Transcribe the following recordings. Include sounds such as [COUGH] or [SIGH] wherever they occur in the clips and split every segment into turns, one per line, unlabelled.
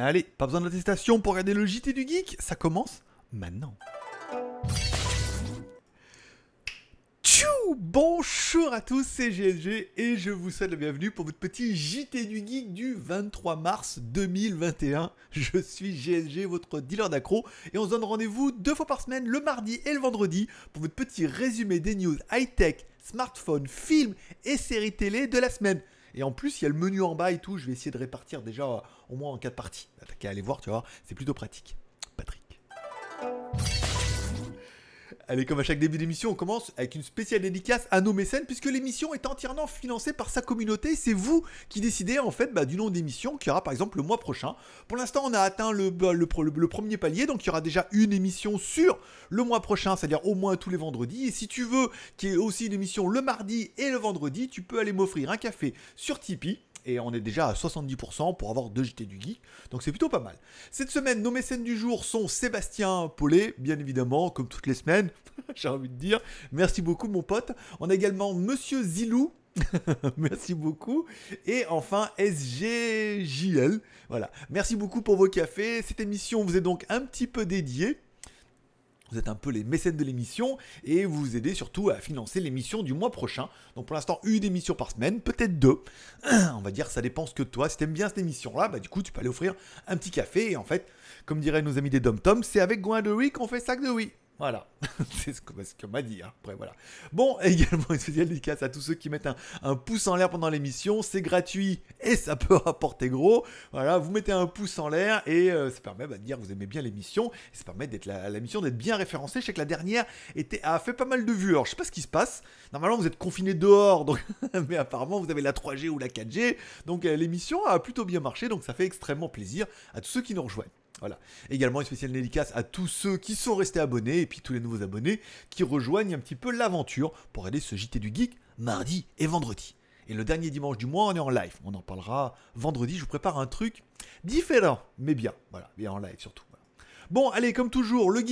Allez, pas besoin d'attestation pour regarder le JT du Geek, ça commence maintenant. Tchou Bonjour à tous, c'est GSG et je vous souhaite la bienvenue pour votre petit JT du Geek du 23 mars 2021. Je suis GSG, votre dealer d'accro, et on se donne rendez-vous deux fois par semaine, le mardi et le vendredi, pour votre petit résumé des news high-tech, smartphones, films et séries télé de la semaine. Et en plus, il y a le menu en bas et tout. Je vais essayer de répartir déjà euh, au moins en quatre parties. T'as allez voir, tu vois. C'est plutôt pratique. Patrick. Allez, comme à chaque début d'émission, on commence avec une spéciale dédicace à nos mécènes, puisque l'émission est entièrement financée par sa communauté. C'est vous qui décidez en fait bah, du nom d'émission qu'il y aura par exemple le mois prochain. Pour l'instant, on a atteint bah, le, le, premier palier, donc il y aura déjà une émission sur le mois prochain, c'est-à-dire au moins tous les vendredis. Et si tu veux qu'il y ait aussi une émission le mardi et le vendredi, tu peux aller m'offrir un café sur Tipeee et on est déjà à 70% pour avoir deux JT du Geek, donc c'est plutôt pas mal. Cette semaine, nos mécènes du jour sont Sébastien Paulet, bien évidemment, comme toutes les semaines, [LAUGHS] j'ai envie de dire. Merci beaucoup, mon pote. On a également Monsieur Zilou. [LAUGHS] Merci beaucoup. Et enfin, SGJL. Voilà. Merci beaucoup pour vos cafés. Cette émission vous est donc un petit peu dédiée vous êtes un peu les mécènes de l'émission et vous, aidez surtout à financer l'émission du mois prochain. Donc pour l'instant, une émission par semaine, peut-être deux. [CLEARS THROAT] On va dire, ça dépend ce que toi. Si t'aimes bien cette émission-là, bah du coup, tu peux aller offrir un petit café. Et en fait, comme diraient nos amis des Dom Tom, c'est avec Gouin de Oui qu'on fait sac de Oui. Voilà, [LAUGHS] c'est ce qu'on m'a dit. Hein. Après, voilà. Bon, [LAUGHS] également une spéciale dédicace à tous ceux qui mettent un, pouce en l'air pendant l'émission. C'est gratuit et ça peut [LAUGHS] rapporter gros. Voilà, vous mettez un pouce en l'air et euh, ça permet bah, de dire que vous aimez bien l'émission. Ça permet d'être la, mission d'être bien référencée. Je sais que la dernière était, a fait pas mal de vues. Alors, je sais pas ce qui se passe. Normalement, vous êtes confinés dehors, mais apparemment, vous avez la 3G ou la 4G. Donc, euh, l'émission a plutôt bien marché. Donc, ça fait extrêmement plaisir à tous ceux qui nous rejoignent. Voilà. Également une spéciale dédicace à tous ceux qui sont restés abonnés et puis tous les nouveaux abonnés qui rejoignent un petit peu l'aventure pour aller se jeter du geek mardi et vendredi. Et le dernier dimanche du mois, on est en live. On en parlera vendredi. Je vous prépare un truc différent, mais bien. Voilà, bien en live surtout. Bon, allez, comme toujours, le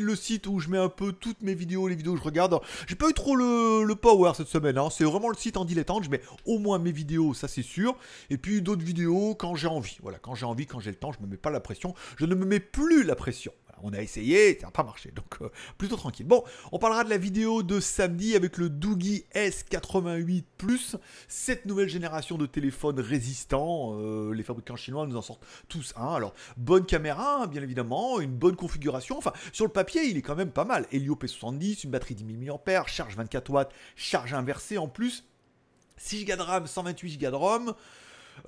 le site où je mets un peu toutes mes vidéos, les vidéos que je regarde. J'ai pas eu trop le, power cette semaine, hein. c'est vraiment le site en dilettante. Je mets au moins mes vidéos, ça c'est sûr. Et puis d'autres vidéos quand j'ai envie. Voilà, quand j'ai envie, quand j'ai le temps, je me mets pas la pression. Je ne me mets plus la pression. On a essayé, ça n'a pas marché, donc euh, plutôt tranquille. Bon, on parlera de la vidéo de samedi avec le Doogie S88 Plus, cette nouvelle génération de téléphones résistants. Euh, les fabricants chinois nous en sortent tous un. Alors, bonne caméra, hein, bien évidemment, une bonne configuration. Enfin, sur le papier, il est quand même pas mal. Helio P70, une batterie 10 000 mAh, charge 24 watts, charge inversée en plus. 6 Go de RAM, 128 Go de ROM.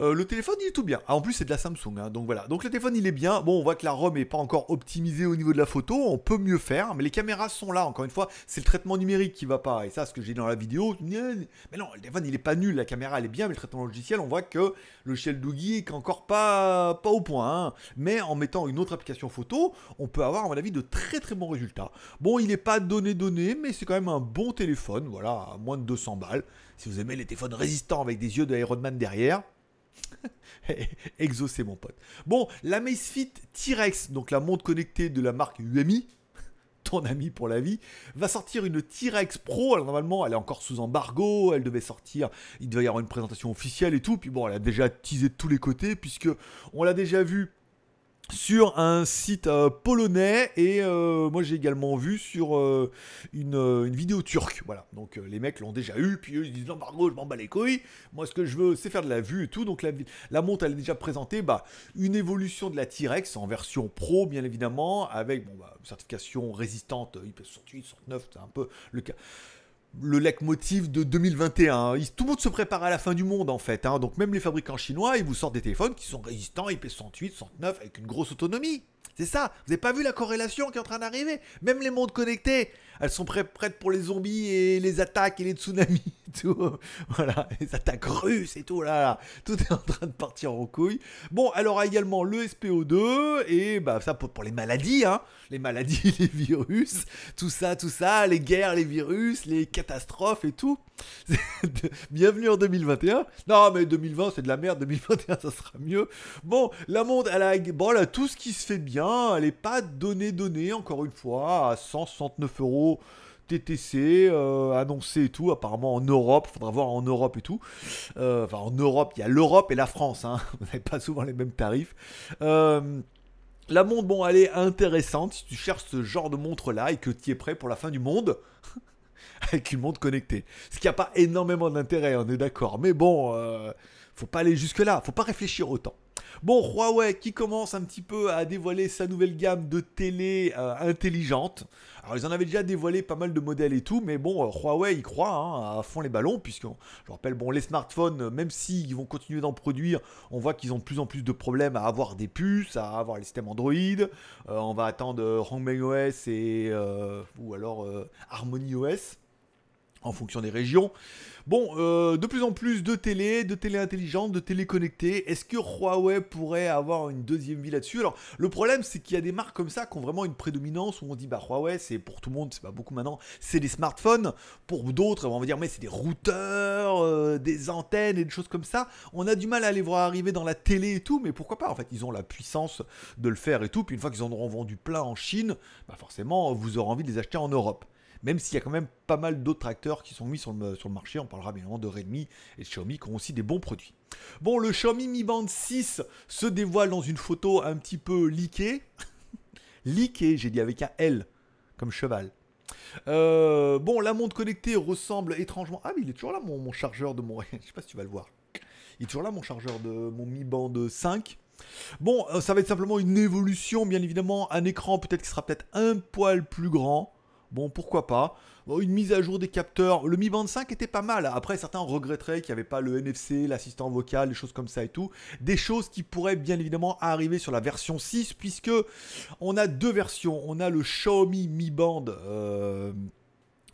Euh, le téléphone, il est tout bien. Ah, en plus, c'est de la Samsung, hein. donc voilà. Donc le téléphone, il est bien. Bon, on voit que la ROM est pas encore optimisée au niveau de la photo. On peut mieux faire, mais les caméras sont là. Encore une fois, c'est le traitement numérique qui va pas. Et ça, ce que j'ai dans la vidéo, ah, mais non, le téléphone, il est pas nul. La caméra, elle est bien, mais le traitement logiciel, on voit que le Shell Doogie est encore pas, pas au point. Hein. Mais en mettant une autre application photo, on peut avoir, à mon avis, de très très bons résultats. Bon, il n'est pas donné donné, mais c'est quand même un bon téléphone. Voilà, à moins de 200 balles. Si vous aimez les téléphones résistants avec des yeux de Man derrière, [LAUGHS] Exo, c'est mon pote. Bon, la Macefit T-Rex, donc la montre connectée de la marque UMI, [LAUGHS] ton ami pour la vie, va sortir une T-Rex Pro. Alors normalement, elle est encore sous embargo, elle devait sortir, il devait y avoir une présentation officielle et tout. Puis bon, elle a déjà teasé de tous les côtés, puisque on l'a déjà vu sur un site euh, polonais et euh, moi j'ai également vu sur euh, une, vidéo turque. Voilà, donc les mecs l'ont déjà eu, puis eux ils disent l'embargo, je m'en bats les couilles. Moi ce que je veux c'est faire de la vue et tout. Donc la, la montre elle est déjà présentée, bah, une évolution de la T-Rex en version pro bien évidemment, avec bon, bah, certification résistante IP68, 69, c'est un peu le cas le leitmotiv de 2021. Hein. tout le monde se prépare à la fin du monde en fait. Hein. Donc même les fabricants chinois, ils vous sortent des téléphones qui sont résistants, IP68, 69, avec une grosse autonomie. C'est ça, vous n'avez pas vu la corrélation qui est en train d'arriver. Même les mondes connectés, elles sont prêtes pour les zombies et les attaques et les tsunamis [LAUGHS] tout. Voilà, les attaques russes et tout, là, Tout est en train de partir en couille. Bon, elle aura également le SPO2 et bah, ça pour, pour les maladies, hein. Les maladies, [LAUGHS] les virus, tout ça, tout ça, les guerres, les virus, les catastrophes et tout. [LAUGHS] Bienvenue en 2021. Non, mais 2020, c'est de la merde. 2021, ça sera mieux. Bon, la montre, elle a, bon, là tout ce qui se fait bien. Elle n'est pas donnée, donnée, encore une fois, à 169 euros. TTC euh, annoncé et tout, apparemment en Europe, faudra voir en Europe et tout. Euh, enfin en Europe, il y a l'Europe et la France, hein. [LAUGHS] vous n'avez pas souvent les mêmes tarifs. Euh, la montre, bon, elle est intéressante si tu cherches ce genre de montre là et que tu es prêt pour la fin du monde. [LAUGHS] avec une montre connectée. Ce qui n'a pas énormément d'intérêt, on est d'accord. Mais bon, euh, faut pas aller jusque-là, faut pas réfléchir autant. Bon, Huawei qui commence un petit peu à dévoiler sa nouvelle gamme de télé euh, intelligente. Alors, ils en avaient déjà dévoilé pas mal de modèles et tout, mais bon, euh, Huawei y croit hein, à fond les ballons, puisque je rappelle, bon, les smartphones, même s'ils vont continuer d'en produire, on voit qu'ils ont de plus en plus de problèmes à avoir des puces, à avoir les systèmes Android. on va attendre Hongmeng OS et. ou alors Harmony OS en fonction des régions. Bon, euh, de plus en plus de télé, de télé intelligente, de télé connectée. Est-ce que Huawei pourrait avoir une deuxième vie là-dessus Alors, le problème, c'est qu'il y a des marques comme ça qui ont vraiment une prédominance où on dit, bah Huawei, c'est pour tout le monde, c'est pas beaucoup maintenant, c'est des smartphones. Pour d'autres, on va dire, mais c'est des routeurs, euh, des antennes et des choses comme ça. On a du mal à les voir arriver dans la télé et tout, mais pourquoi pas En fait, ils ont la puissance de le faire et tout. Puis une fois qu'ils en auront vendu plein en Chine, bah forcément, vous aurez envie de les acheter en Europe même s'il y a quand même pas mal d'autres acteurs qui sont mis sur le, marché. On parlera bien évidemment de Redmi et de Xiaomi qui ont aussi des bons produits. Bon, le Xiaomi Mi Band 6 se dévoile dans une photo un petit peu leakée. [LAUGHS] leakée, j'ai dit avec un L, comme cheval. Euh, bon, la montre connectée ressemble étrangement. Ah, mais il est toujours là mon, mon chargeur de mon. [LAUGHS] Je sais pas si tu vas le voir. Il est toujours là mon chargeur de mon Mi Band 5. Bon, euh, ça va être simplement une évolution, bien évidemment. Un écran peut-être qui sera peut-être un poil plus grand. Bon, pourquoi pas. une mise à jour des capteurs. Le Mi Band 5 était pas mal. Après, certains regretteraient qu'il n'y avait pas le NFC, l'assistant vocal, les choses comme ça et tout. Des choses qui pourraient bien évidemment arriver sur la version 6, puisque on a deux versions. On a le Xiaomi Mi Band, euh,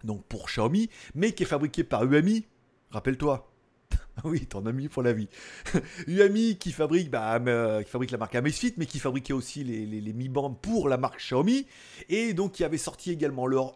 donc pour Xiaomi, mais qui est fabriqué par UMI. Rappelle-toi, [LAUGHS] Ah oui, ton ami pour la vie. UAMI [LAUGHS] qui fabrique, bah, qui fabrique la marque Amazfit, mais qui fabriquait aussi les, Mi Band pour la marque Xiaomi. Et donc, qui avait sorti également leur,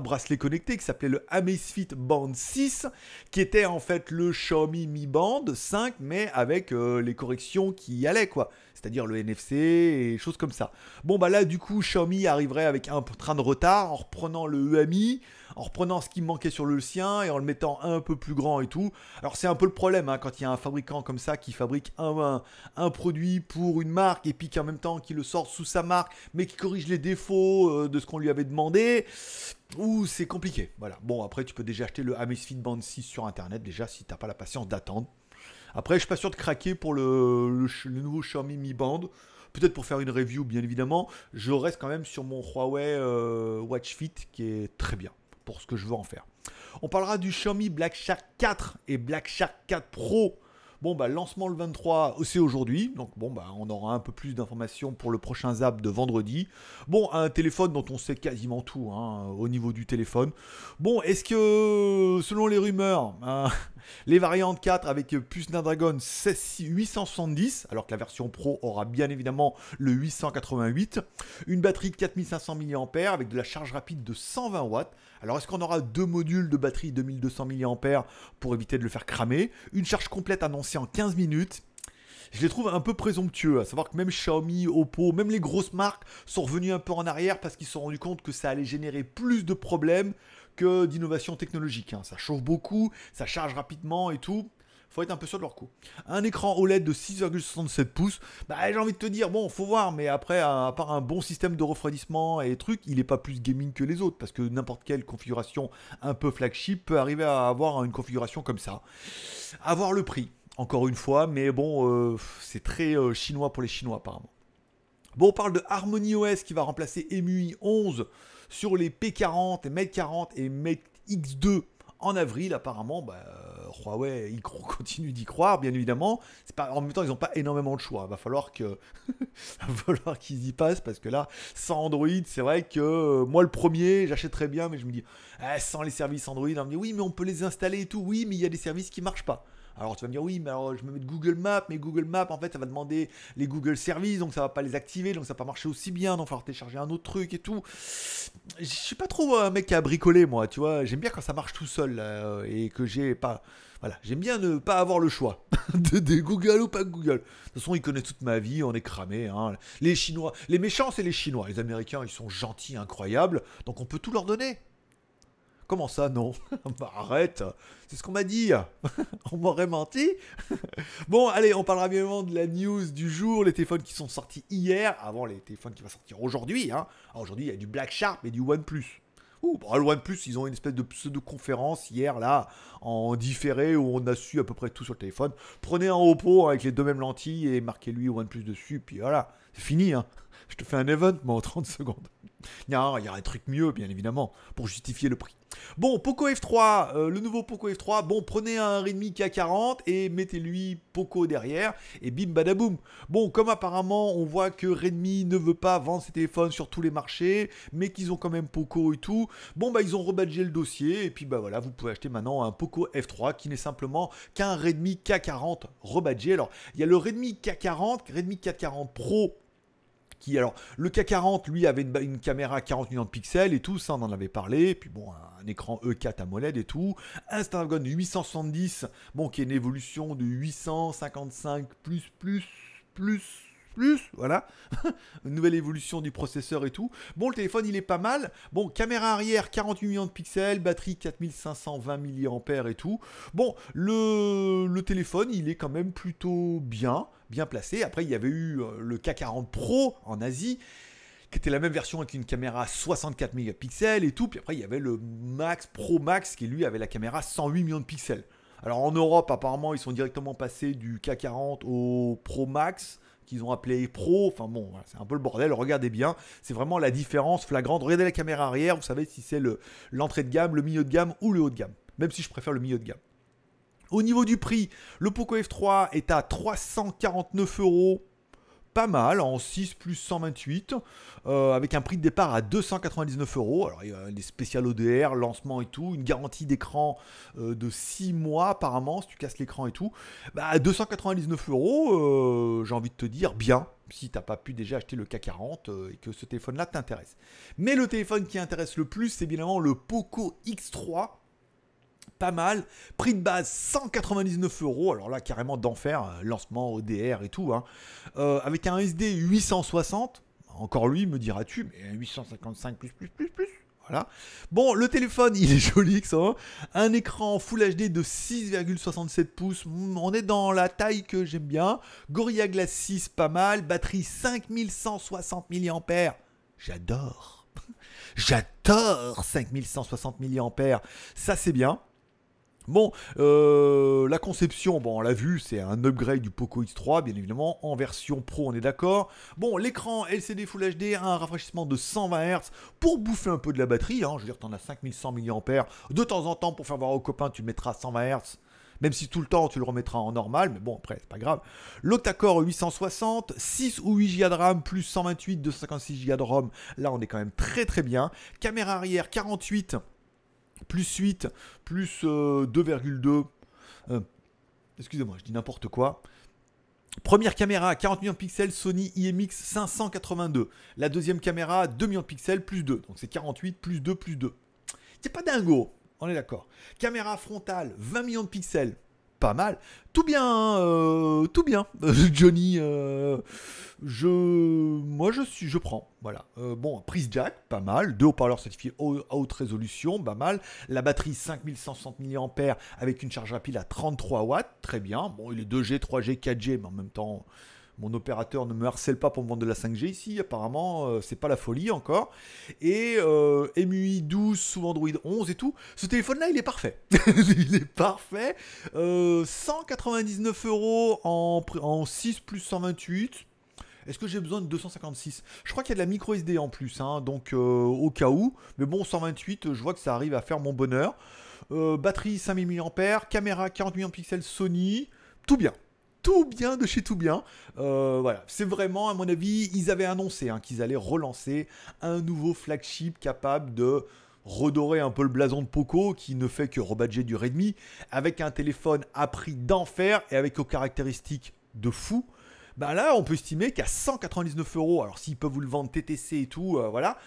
bracelet connecté qui s'appelait le Amazfit Band 6, qui était en fait le Xiaomi Mi Band 5, mais avec euh, les corrections qui y allaient, quoi c'est-à-dire le NFC et choses comme ça. Bon, bah là, du coup, Xiaomi arriverait avec un train de retard en reprenant le EMI, en reprenant ce qui manquait sur le sien et en le mettant un peu plus grand et tout. Alors, c'est un peu le problème hein, quand il y a un fabricant comme ça qui fabrique un, produit pour une marque et puis qu'en même temps qui le sort sous sa marque mais qui corrige les défauts euh, de ce qu'on lui avait demandé. ou c'est compliqué. Voilà. Bon, après, tu peux déjà acheter le Amazfit Band 6 sur internet déjà si t'as pas la patience d'attendre. Après, je suis pas sûr de craquer pour le, nouveau Xiaomi Mi Band. Peut-être pour faire une review, bien évidemment. Je reste quand même sur mon Huawei euh, Watch Fit qui est très bien pour ce que je veux en faire. On parlera du Xiaomi Black Shark 4 et Black Shark 4 Pro. Bon, bah, lancement le 23, euh, c'est aujourd'hui. Donc, bon, bah, on aura un peu plus d'informations pour le prochain Zap de vendredi. Bon, un téléphone dont on sait quasiment tout hein, au niveau du téléphone. Bon, est-ce que, selon les rumeurs, hein, les variantes 4 avec puce Snapdragon 870, alors que la version Pro aura bien évidemment le 888. Une batterie de 4500 mAh avec de la charge rapide de 120 watts. Alors est-ce qu'on aura deux modules de batterie 2200 mAh pour éviter de le faire cramer Une charge complète annoncée en 15 minutes je les trouve un peu présomptueux, à savoir que même Xiaomi, Oppo, même les grosses marques sont revenus un peu en arrière parce qu'ils se sont rendus compte que ça allait générer plus de problèmes d'innovation technologique. Hein. Ça chauffe beaucoup, ça charge rapidement et tout. Faut être un peu sûr de leur coup. Un écran OLED de 6,67 pouces, bah j'ai envie de te dire, bon, faut voir, mais après, à part un bon système de refroidissement et trucs, il n'est pas plus gaming que les autres, parce que n'importe quelle configuration un peu flagship peut arriver à avoir une configuration comme ça. Avoir le prix, encore une fois, mais bon, euh, c'est très euh, chinois pour les Chinois apparemment. Bon, on parle de Harmony OS qui va remplacer EMUI 11 sur les P40 et Mate 40 et Mate X2 en avril, apparemment, bah, euh, Huawei [LAUGHS] continue d'y croire, bien évidemment. en même temps, ils n'ont pas énormément de choix. Va falloir [LAUGHS] va falloir qu'ils y passent parce que là, sans Android, c'est vrai que euh, moi le premier, j'achèterais bien, mais je me dis, eh, sans les services Android, on me dit oui, mais on peut les installer et tout. Oui, mais il y a des services qui marchent pas. Alors tu vas me dire, oui, mais alors je me mets de Google Maps, mais Google Maps, en fait, ça va demander les Google Services, donc ça va pas les activer, donc ça va pas marcher aussi bien, donc il va falloir télécharger un autre truc et tout. Je suis pas trop un mec à bricoler, moi, tu vois. J'aime bien quand ça marche tout seul euh, et que j'ai pas. Voilà, j'aime bien ne pas avoir le choix [LAUGHS] de, Google ou pas Google. De toute façon, ils connaissent toute ma vie, on est cramé. Hein. Les Chinois, les méchants, c'est les Chinois. Les Américains, ils sont gentils, incroyables, donc on peut tout leur donner. Comment ça, non [LAUGHS] bah, Arrête C'est ce qu'on m'a dit [LAUGHS] On m'aurait menti [LAUGHS] Bon, allez, on parlera bien évidemment de la news du jour, les téléphones qui sont sortis hier, avant les téléphones qui vont sortir aujourd'hui. Hein. Ah, aujourd'hui, il y a du Black Sharp et du OnePlus. Ouh, bah, le OnePlus, ils ont une espèce de pseudo-conférence hier, là, en différé, où on a su à peu près tout sur le téléphone. Prenez un Oppo avec les deux mêmes lentilles et marquez-lui OnePlus dessus, puis voilà, c'est fini, hein. Je te fais un event, moi, en 30 secondes il y a un truc mieux, bien évidemment, pour justifier le prix. Bon, Poco F3, euh, le nouveau Poco F3, bon, prenez un Redmi K40 et mettez-lui Poco derrière, et bim badaboum. Bon, comme apparemment, on voit que Redmi ne veut pas vendre ses téléphones sur tous les marchés, mais qu'ils ont quand même Poco et tout, bon, bah, ils ont rebadgé le dossier, et puis, bah, voilà, vous pouvez acheter maintenant un Poco F3 qui n'est simplement qu'un Redmi K40 rebadgé. Alors, il y a le Redmi K40, Redmi K40 Pro alors, le K40, lui, avait une, caméra à 40 millions de pixels et tout, ça, on en avait parlé. Puis bon, un, écran E4 AMOLED et tout. Un Snapdragon 870, bon, qui est une évolution de 855 plus plus plus plus, voilà. [LAUGHS] Nouvelle évolution du processeur et tout. Bon, le téléphone, il est pas mal. Bon, caméra arrière, 48 millions de pixels, batterie 4520 mAh et tout. Bon, le, téléphone, il est quand même plutôt bien, bien placé. Après, il y avait eu euh, le K40 Pro en Asie qui était la même version avec une caméra 64 mégapixels et tout. Puis après, il y avait le Max Pro Max qui lui avait la caméra 108 millions de pixels. Alors en Europe, apparemment, ils sont directement passés du K40 au Pro Max qu'ils ont appelé Pro. Enfin bon, c'est un peu le bordel. Regardez bien, c'est vraiment la différence flagrante. Regardez la caméra arrière, vous savez si c'est l'entrée de gamme, le milieu de gamme ou le haut de gamme. Même si je préfère le milieu de gamme. Au niveau du prix, le Poco F3 est à 349 euros pas mal en 6 plus 128 euh, avec un prix de départ à 299 euros. Alors il y a des spéciales ODR, lancement et tout, une garantie d'écran euh, de 6 mois apparemment si tu casses l'écran et tout. Bah à 299 euros, euh, j'ai envie de te dire bien si tu t'as pas pu déjà acheter le K40 et que ce téléphone là t'intéresse. Mais le téléphone qui intéresse le plus c'est évidemment le Poco X3 pas mal. Prix de base 199 euros, alors là carrément d'enfer, euh, lancement ODR et tout, hein. euh, avec un SD 860. Encore lui, me diras-tu, mais 855 plus plus plus plus. Voilà. Bon, le téléphone, [LAUGHS] il est joli, ça. un écran Full HD de 6,67 pouces. Hmm, on est dans la taille que j'aime bien. Gorilla Glass 6, pas mal. Batterie 5160 mAh. J'adore. [LAUGHS] J'adore 5160 mAh. Ça, c'est bien. Bon, euh, la conception, bon, on l'a vu, c'est un upgrade du Poco X3, bien évidemment, en version pro, on est d'accord. Bon, l'écran LCD Full HD, un rafraîchissement de 120 Hz pour bouffer un peu de la batterie, hein. je veux dire, t'en as 5100 mAh, de temps en temps, pour faire voir aux copains, tu le mettras 120 Hz même si tout le temps tu le remettras en normal, mais bon après c'est pas grave. locta 860, 6 ou 8 Go de RAM plus 128, 56 Go de ROM, là on est quand même très très bien. Caméra arrière 48 plus 8, plus 2,2. Euh, euh, excusez-moi, je dis n'importe quoi. Première caméra, 40 millions de pixels, Sony IMX 582. La deuxième caméra, 2 millions de pixels, plus 2. Donc c'est 48, plus 2, plus 2. C'est pas dingo, on est d'accord. Caméra frontale, 20 millions de pixels pas mal. Tout bien, hein, euh, tout bien, [LAUGHS] Johnny. Euh, je, moi, je suis, je prends. Voilà. Euh, bon, prise jack, pas mal. Deux haut-parleurs certifiés à haute résolution, pas mal. La batterie 5160 mAh avec une charge rapide à 33 watts, très bien. Bon, il est 2G, 3G, 4G, mais en même temps, mon opérateur ne me harcèle pas pour me vendre de la 5G ici, apparemment, euh, c'est pas la folie encore. Et euh, MUI 12 sous Android 11 et tout, ce téléphone-là, il est parfait. [LAUGHS] il est parfait. 199 euh, euros en, en 6 plus 128. Est-ce que j'ai besoin de 256 Je crois qu'il y a de la micro SD en plus, hein, donc au cas où. Mais bon, 128, je vois que ça arrive à faire mon bonheur. batterie 5000 mAh, caméra 40 millions pixels Sony, tout bien tout bien de chez tout bien. Euh, voilà, c'est vraiment, à mon avis, ils avaient annoncé hein, qu'ils allaient relancer un nouveau flagship capable de redorer un peu le blason de Poco qui ne fait que rebadger du Redmi avec un téléphone à prix d'enfer et avec aux caractéristiques de fou. Ben là, on peut estimer qu'à 199 euros, alors s'ils peuvent vous le vendre TTC et tout, euh, voilà,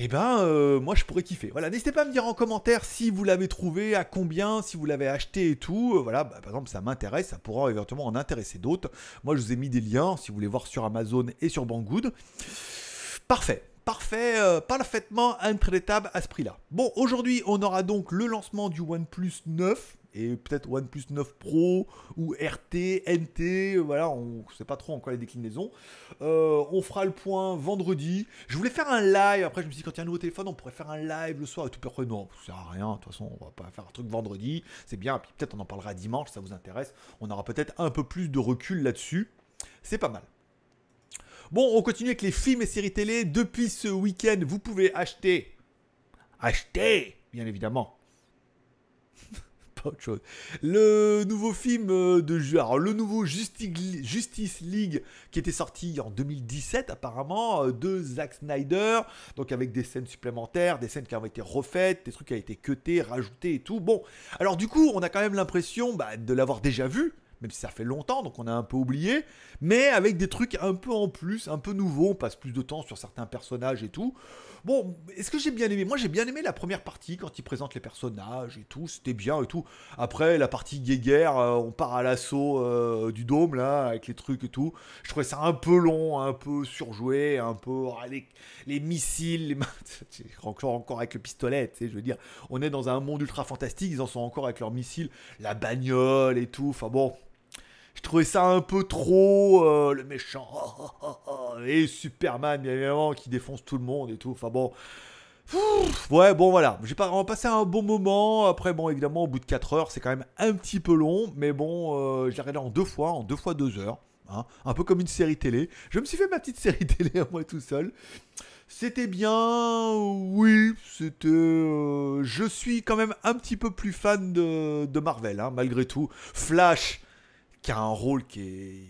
eh ben euh, moi je pourrais kiffer. Voilà, n'hésitez pas à me dire en commentaire si vous l'avez trouvé, à combien, si vous l'avez acheté et tout. Euh, voilà, bah, par exemple ça m'intéresse, ça pourra éventuellement en intéresser d'autres. Moi je vous ai mis des liens si vous voulez voir sur Amazon et sur Banggood. Parfait parfait, euh, parfaitement intraitable à ce prix-là. Bon, aujourd'hui, on aura donc le lancement du OnePlus 9 et peut-être OnePlus 9 Pro ou RT, NT, voilà, on ne sait pas trop encore les déclinaisons. Euh, on fera le point vendredi. Je voulais faire un live, après je me suis dit quand il y a un nouveau téléphone, on pourrait faire un live le soir et tout. Après, non, ça sert à rien, de toute façon, on va pas faire un truc vendredi, c'est bien, puis peut-être on en parlera dimanche, ça vous intéresse. On aura peut-être un peu plus de recul là-dessus. C'est pas mal. Bon, on continue avec les films et séries télé. Depuis ce week-end, vous pouvez acheter. Acheter, bien évidemment. [LAUGHS] Le nouveau film euh, de alors le nouveau Justice League qui était sorti en 2017 apparemment euh, de Zack Snyder, donc avec des scènes supplémentaires, des scènes qui ont été refaites, des trucs qui ont été cutés, rajoutés et tout. Bon, alors du coup, on a quand même l'impression bah, de l'avoir déjà vu même si ça fait longtemps, donc on a un peu oublié, mais avec des trucs un peu en plus, un peu nouveaux, on passe plus de temps sur certains personnages et tout. Bon, est-ce que j'ai bien aimé Moi j'ai bien aimé la première partie quand ils présentent les personnages et tout, c'était bien et tout. Après la partie guéguerre, euh, on part à l'assaut euh, du dôme là, avec les trucs et tout. Je trouvais ça un peu long, un peu surjoué, un peu... Oh, les, missiles, les... [LAUGHS] encore, encore avec le pistolet, tu sais, je veux dire, on est dans un monde ultra fantastique, ils en sont encore avec leurs missiles, la bagnole et tout, enfin bon je trouvais ça un peu trop euh, le méchant. [LAUGHS] et Superman, bien évidemment, qui défonce tout le monde et tout. Enfin bon. ouais, bon voilà, j'ai pas, passé un bon moment. Après, bon, évidemment, au bout de 4 heures, c'est quand même un petit peu long, mais bon, euh, j'ai regardé en deux fois, en deux fois deux heures. Hein. un peu comme une série télé. Je me suis fait ma petite [LAUGHS] série télé à moi tout seul. C'était bien, oui, c'était... Euh, je suis quand même un petit peu plus fan de, Marvel, hein, malgré tout. Flash, un rôle qui est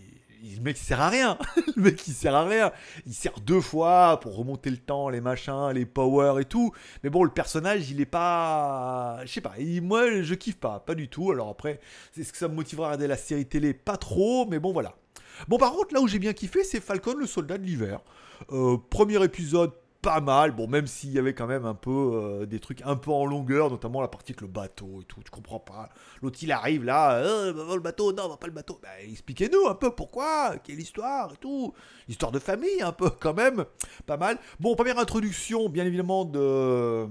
le mec il sert à rien. [LAUGHS] le mec il sert à rien. Il sert deux fois pour remonter le temps, les machins, les powers et tout. Mais bon, le personnage il est pas. Je sais pas. Moi je kiffe pas, pas du tout. Alors après, c'est ce que ça me motivera à regarder la série télé Pas trop, mais bon voilà. Bon, par contre, là où j'ai bien kiffé, c'est Falcon le soldat de l'hiver. Euh, premier épisode pas mal. Bon, même s'il y avait quand même un peu euh, des trucs un peu en longueur, notamment la partie avec le bateau et tout, tu comprends pas. L'autre il arrive là, euh, le bateau, non, va pas le bateau. Ben, expliquez-nous un peu pourquoi, quelle histoire et tout. Histoire de famille un peu quand même, pas mal. Bon, première introduction, bien évidemment, de,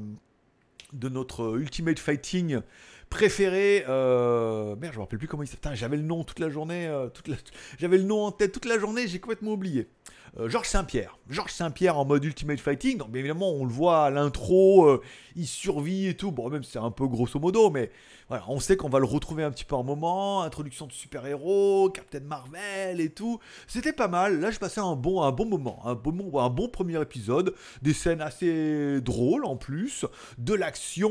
de notre Ultimate Fighting préféré. Euh, merde, je me rappelle plus comment il s'appelle. J'avais le nom toute la journée. toute J'avais le nom en tête toute la journée, j'ai complètement oublié. Euh, Georges Saint-Pierre. Georges Saint-Pierre en mode Ultimate Fighting. Donc, bien évidemment, on le voit à l'intro, euh, il survit et tout. Bon, même c'est un peu grosso modo, mais on sait qu'on va le retrouver un petit peu en moment. Introduction de super-héros, Captain Marvel et tout. C'était pas mal. Là, je passais un bon, un bon moment, un bon, un bon premier épisode. Des scènes assez drôles en plus, de l'action,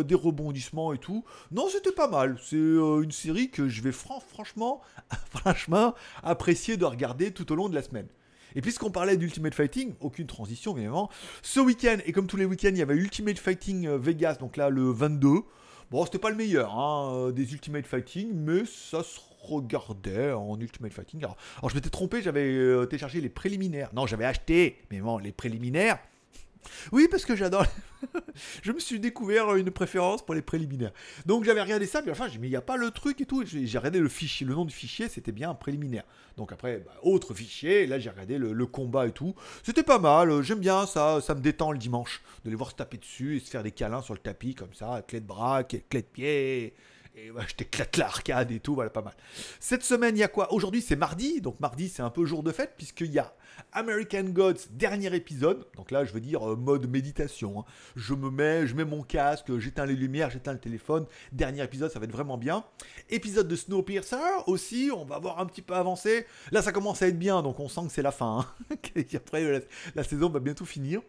euh, des rebondissements et tout. Non, c'était pas mal. C'est une série que je vais franchement, [LAUGHS] franchement apprécier de regarder tout au long de la semaine. Et puisqu'on parlait d'Ultimate Fighting, aucune transition évidemment. Ce week-end, et comme tous les week-ends, il y avait Ultimate Fighting euh, Vegas, donc là le 22. Bon, c'était pas le meilleur hein, euh, des Ultimate Fighting, mais ça se regardait en Ultimate Fighting. Alors, je m'étais trompé, j'avais euh, téléchargé les préliminaires. Non, j'avais acheté, mais bon, les préliminaires. Oui, parce que j'adore. [LAUGHS] je me suis découvert une préférence pour les préliminaires. Donc j'avais regardé ça, mais enfin, j'ai mais il n'y a pas le truc et tout. J'ai regardé le fichier, le nom du fichier, c'était bien un préliminaire. Donc après, bah, autre fichier, là j'ai regardé le, combat et tout. C'était pas mal, euh, j'aime bien ça, ça me détend le dimanche. De les voir se taper dessus et se faire des câlins sur le tapis comme ça, clé de bras, clé de pied et bah, je t'éclate l'arcade et tout, voilà, pas mal. Cette semaine, il y a quoi Aujourd'hui, c'est mardi, donc mardi, c'est un peu jour de fête, puisqu'il y a American Gods, dernier épisode. Donc là, je veux dire euh, mode méditation. Hein. Je me mets, je mets mon casque, j'éteins les lumières, j'éteins le téléphone. Dernier épisode, ça va être vraiment bien. Épisode de Snowpiercer aussi, on va voir un petit peu avancer. Là, ça commence à être bien, donc on sent que c'est la fin. Hein. [LAUGHS] et Après, la saison va bientôt finir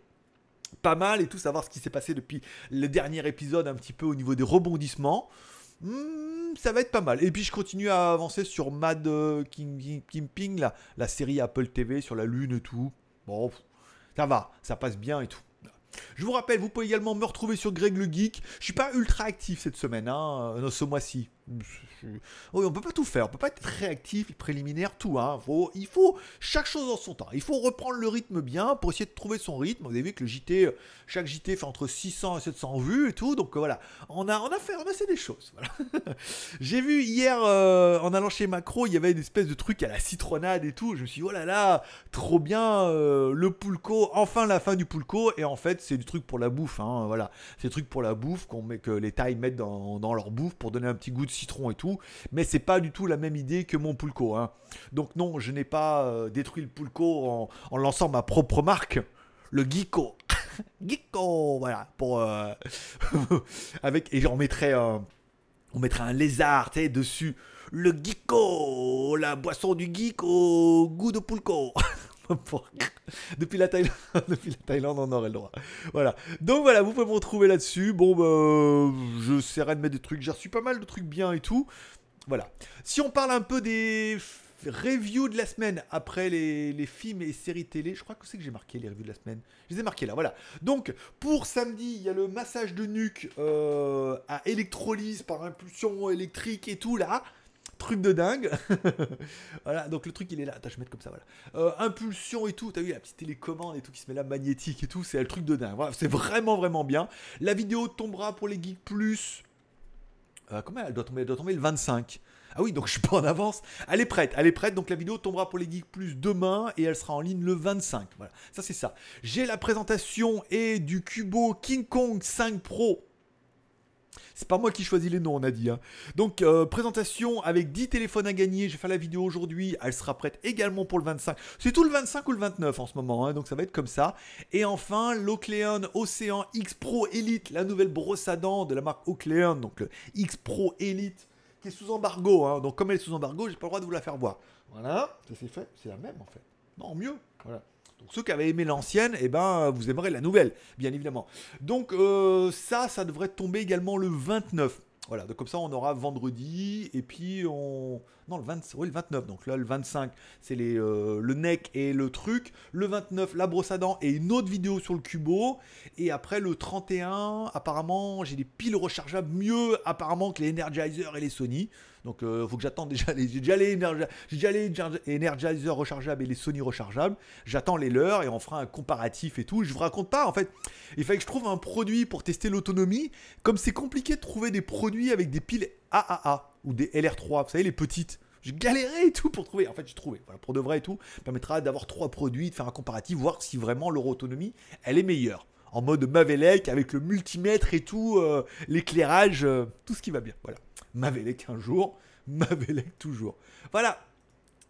pas mal et tout savoir ce qui s'est passé depuis le dernier épisode un petit peu au niveau des rebondissements. Hmm, ça va être pas mal. Et puis je continue à avancer sur Mad euh, King, la, série Apple TV sur la Lune et tout. Bon, ça va, ça passe bien et tout. Je vous rappelle, vous pouvez également me retrouver sur Greg le Geek. Je suis pas ultra actif cette semaine, hein, euh, ce mois-ci. Oui, on peut pas tout faire, on peut pas être réactif, préliminaire, tout. Hein. il faut chaque chose en son temps. Il faut reprendre le rythme bien pour essayer de trouver son rythme. Vous avez vu que le JT, chaque JT fait entre 600 et 700 vues et tout. Donc euh, voilà, on a, on a fait, on des choses. [LAUGHS] J'ai vu hier euh, en allant chez Macro, il y avait une espèce de truc à la citronnade et tout. Je me suis dit, oh là là, trop bien euh, le pulco, enfin la fin du pulco. Et en fait, c'est du truc pour la bouffe. Hein. voilà, c'est du truc pour la bouffe qu'on met que les tailles mettent dans, dans leur bouffe pour donner un petit goût de citron et tout, mais c'est pas du tout la même idée que mon pulco. Hein. Donc non, je n'ai pas euh, détruit le pulco en, lançant ma propre marque, le Geeko. [LAUGHS] Geeko, voilà, pour euh, [LAUGHS] avec et on mettrait on mettrait un lézard, dessus. Le Geeko, la boisson du geek goût de pulco. [LAUGHS] [LAUGHS] depuis, la Thaïlande, [LAUGHS] la Thaïlande, on aurait le droit. Voilà. Donc voilà, vous pouvez me retrouver là-dessus. Bon, bah, je serai de mettre des trucs. J'ai reçu pas mal de trucs bien et tout. Voilà. Si on parle un peu des reviews de la semaine après les, films et séries télé, je crois que c'est que j'ai marqué les reviews de la semaine. Je les ai marqués là, voilà. Donc, pour samedi, il y a le massage de nuque euh, à électrolyse par impulsion électrique et tout là. Truc de dingue. [LAUGHS] voilà, donc le truc il est là. Attends, je vais mettre comme ça, voilà. Euh, impulsion et tout, t'as vu la petite télécommande et tout qui se met là, magnétique et tout, c'est le truc de dingue. Voilà, c'est vraiment vraiment bien. La vidéo tombera pour les geeks plus. Euh, comment elle doit tomber Elle doit tomber le 25. Ah oui, donc je suis pas en avance. Elle est prête, elle est prête. Donc la vidéo tombera pour les geeks plus demain et elle sera en ligne le 25. Voilà, ça c'est ça. J'ai la présentation et du Cubo King Kong 5 Pro c'est pas moi qui choisis les noms, on a dit. Hein. Donc, euh, présentation avec 10 téléphones à gagner. Je vais faire la vidéo aujourd'hui. Elle sera prête également pour le 25. C'est tout le 25 ou le 29 en ce moment. Hein. donc, ça va être comme ça. Et enfin, l'Ocleon Océan X Pro Elite, la nouvelle brosse à dents de la marque Ocleon. Donc, le X Pro Elite qui est sous embargo. Hein. Donc, comme elle est sous embargo, j'ai pas le droit de vous la faire voir. Voilà, ça c'est fait. C'est la même en fait. Non, mieux. Voilà. Donc ceux qui avaient aimé l'ancienne, et eh ben, vous aimerez la nouvelle, bien évidemment. Donc euh, ça, ça devrait tomber également le 29. Voilà, donc comme ça on aura vendredi et puis on... Non, le, 20... oui, le 29, donc là le 25 c'est les, euh, le neck et le truc. Le 29 la brosse à dents et une autre vidéo sur le cubo. Et après le 31 apparemment j'ai des piles rechargeables mieux apparemment que les Energizer et les Sony. Donc il euh, faut que j'attende déjà les. J'ai déjà Energizer rechargeables et les Sony rechargeables. J'attends les leurs et on fera un comparatif et tout. Je vous raconte pas en fait. Il fallait que je trouve un produit pour tester l'autonomie. Comme c'est compliqué de trouver des produits avec des piles AAA ou des LR3, vous savez, les petites. J'ai galéré et tout pour trouver. En fait, j'ai trouvé. pour de vrai et tout. Ça permettra d'avoir trois produits, de faire un comparatif, voir si vraiment leur autonomie, elle est meilleure. En mode Mavelec, avec le multimètre et tout, euh, l'éclairage, euh, tout ce qui va bien. Voilà. M'avez-les qu'un jour, Mavelec toujours. Voilà,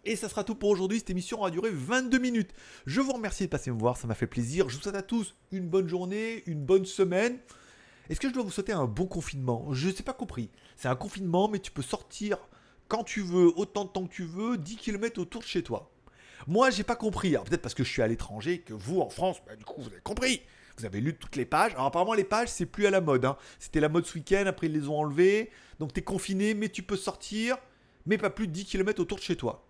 et ça sera tout pour aujourd'hui. Cette émission aura duré 22 minutes. Je vous remercie de passer me voir, ça m'a fait plaisir. Je vous souhaite à tous une bonne journée, une bonne semaine. Est-ce que je dois vous souhaiter un bon confinement Je ne sais pas compris. C'est un confinement, mais tu peux sortir quand tu veux, autant de temps que tu veux, 10 km autour de chez toi. Moi, j'ai pas compris. peut-être parce que je suis à l'étranger, que vous en France, bah, du coup, vous avez compris. Vous avez lu toutes les pages. Alors apparemment les pages c'est plus à la mode. Hein. C'était la mode ce week-end, après ils les ont enlevées. Donc t'es confiné, mais tu peux sortir, mais pas plus de 10 km autour de chez toi.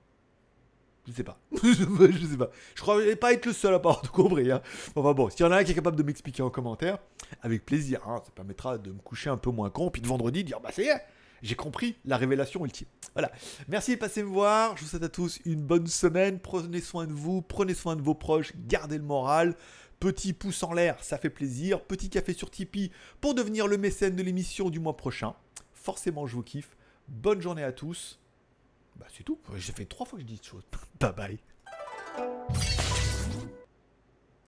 Je sais pas. [LAUGHS] je sais pas. Je crois pas être le seul à pas avoir compris. Hein. Enfin bon, s'il y en a un qui est capable de m'expliquer en commentaire, avec plaisir. Hein, ça permettra de me coucher un peu moins con, puis de vendredi dire bah ça y est, j'ai compris la révélation ultime. Voilà. Merci de passer me voir. Je vous souhaite à tous une bonne semaine. Prenez soin de vous, prenez soin de vos proches, gardez le moral. Petit pouce en l'air, ça fait plaisir. Petit café sur Tipeee pour devenir le mécène de l'émission du mois prochain. Forcément, je vous kiffe. Bonne journée à tous. Bah, c'est tout. J'ai fait trois fois que je dis cette chose. [LAUGHS] Bye bye.